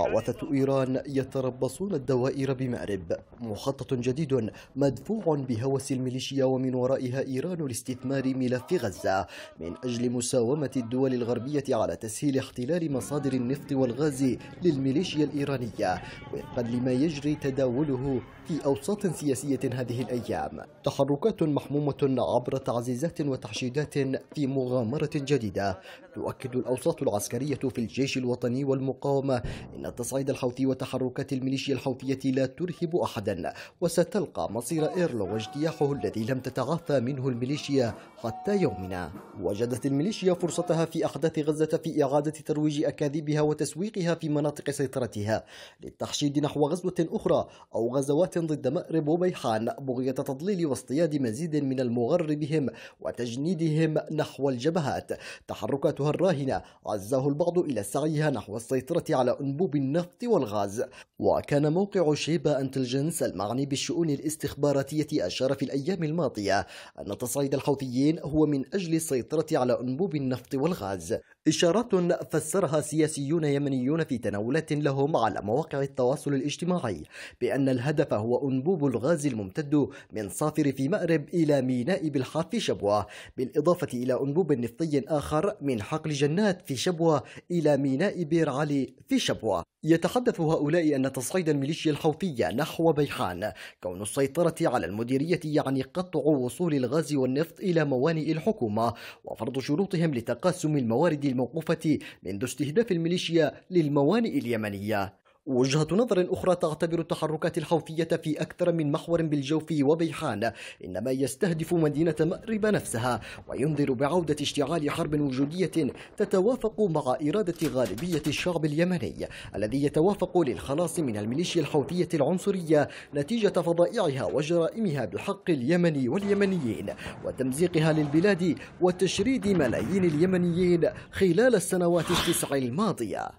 عوثة إيران يتربصون الدوائر بمأرب مخطط جديد مدفوع بهوس الميليشيا ومن ورائها إيران لاستثمار ملف غزة من أجل مساومة الدول الغربية على تسهيل احتلال مصادر النفط والغاز للميليشيا الإيرانية وفقا لما يجري تداوله في أوساط سياسية هذه الأيام تحركات محمومة عبر تعزيزات وتحشيدات في مغامرة جديدة تؤكد الأوساط العسكرية في الجيش الوطني والمقاومة إن التصعيد الحوثي وتحركات الميليشيا الحوثية لا ترهب أحدا وستلقى مصير إيرلو واجتياحه الذي لم تتعافى منه الميليشيا حتى يومنا وجدت الميليشيا فرصتها في أحداث غزة في إعادة ترويج أكاذيبها وتسويقها في مناطق سيطرتها للتحشيد نحو غزوة أخرى أو غزوات ضد مأرب وبيحان بغية تضليل واصطياد مزيد من المغربهم وتجنيدهم نحو الجبهات تحركاتها الراهنة عزاه البعض إلى سعيها نحو السيطرة على أنبوب النفط والغاز وكان موقع شيبا انتلجنس المعني بالشؤون الاستخباراتية أشار في الأيام الماضية أن تصعيد الحوثيين هو من أجل السيطرة على أنبوب النفط والغاز إشارات فسرها سياسيون يمنيون في تناولات لهم على مواقع التواصل الاجتماعي بأن الهدف هو أنبوب الغاز الممتد من صافر في مأرب إلى ميناء بالحار في شبوة بالإضافة إلى أنبوب نفطي آخر من حقل جنات في شبوة إلى ميناء بير علي في شبوة يتحدث هؤلاء أن تصعيد الميليشيا الحوثية نحو بيحان كون السيطرة على المديرية يعني قطع وصول الغاز والنفط إلى موانئ الحكومة وفرض شروطهم لتقاسم الموارد الموقوفة منذ استهداف الميليشيا للموانئ اليمنية وجهة نظر أخرى تعتبر التحركات الحوثية في أكثر من محور بالجوف وبيحان إنما يستهدف مدينة مأرب نفسها وينذر بعودة اشتعال حرب وجودية تتوافق مع إرادة غالبية الشعب اليمني الذي يتوافق للخلاص من الميليشيا الحوثية العنصرية نتيجة فضائعها وجرائمها بحق اليمن واليمنيين وتمزيقها للبلاد وتشريد ملايين اليمنيين خلال السنوات التسع الماضية.